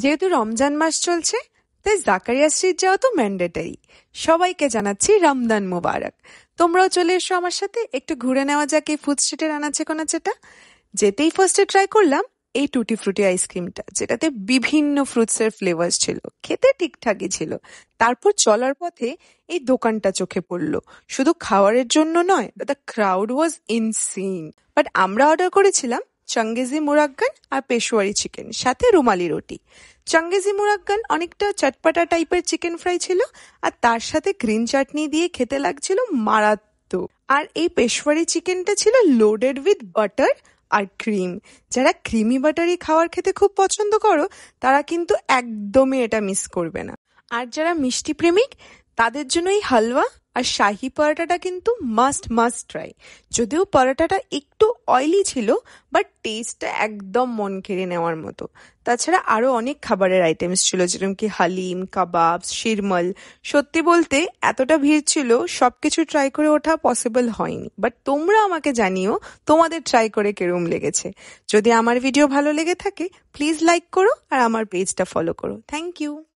যেহেতু রমজান মাস চলছে তাই জাকারিয়া স্ট্রিট যাওয়া তো ম্যান্ডেটারি সবাইকে জানাচ্ছি রমদান মোবারক তোমরাও চলে এসো আমার সাথে একটু ঘুরে নেওয়া যাক এই ফুড স্ট্রিটের আনাচে কোনাচেটা যেতেই ফার্স্টে ট্রাই করলাম এই টুটি ফ্রুটি আইসক্রিমটা যেটাতে বিভিন্ন ফ্রুটসের ফ্লেভার ছিল খেতে ঠিকঠাকই ছিল তারপর চলার পথে এই দোকানটা চোখে পড়লো শুধু খাওয়ারের জন্য নয় the crowd was insane but আমরা অর্ডার করেছিলাম চঙ্গেজি মুরাক্কান আর পেশোয়ারি চিকেন সাথে রুমালি রুটি চঙ্গেজি মুরাক্কান অনেকটা চটপাটা টাইপের চিকেন ফ্রাই ছিল আর তার সাথে গ্রিন চাটনি দিয়ে খেতে লাগছিল মারাত্মক আর এই পেশোয়ারি চিকেনটা ছিল লোডেড উইথ বাটার আর ক্রিম যারা ক্রিমি বাটারি খাওয়ার খেতে খুব পছন্দ করো তারা কিন্তু একদমই এটা মিস করবে না আর যারা মিষ্টি প্রেমিক তাদের জন্য এই হালুয়া আর শাহি পরোটাটা কিন্তু মাস্ট মাস্ট ট্রাই যদিও পরোটাটা একটু অয়েলি ছিল বাট টেস্টটা একদম মন কেড়ে নেওয়ার মতো তাছাড়া আরও অনেক খাবারের আইটেমস ছিল যেরকম কি হালিম কাবাব শিরমল সত্যি বলতে এতটা ভিড় ছিল সব কিছু ট্রাই করে ওঠা পসিবল হয়নি বাট তোমরা আমাকে জানিও তোমাদের ট্রাই করে কেরম লেগেছে যদি আমার ভিডিও ভালো লেগে থাকে প্লিজ লাইক করো আর আমার পেজটা ফলো করো থ্যাংক ইউ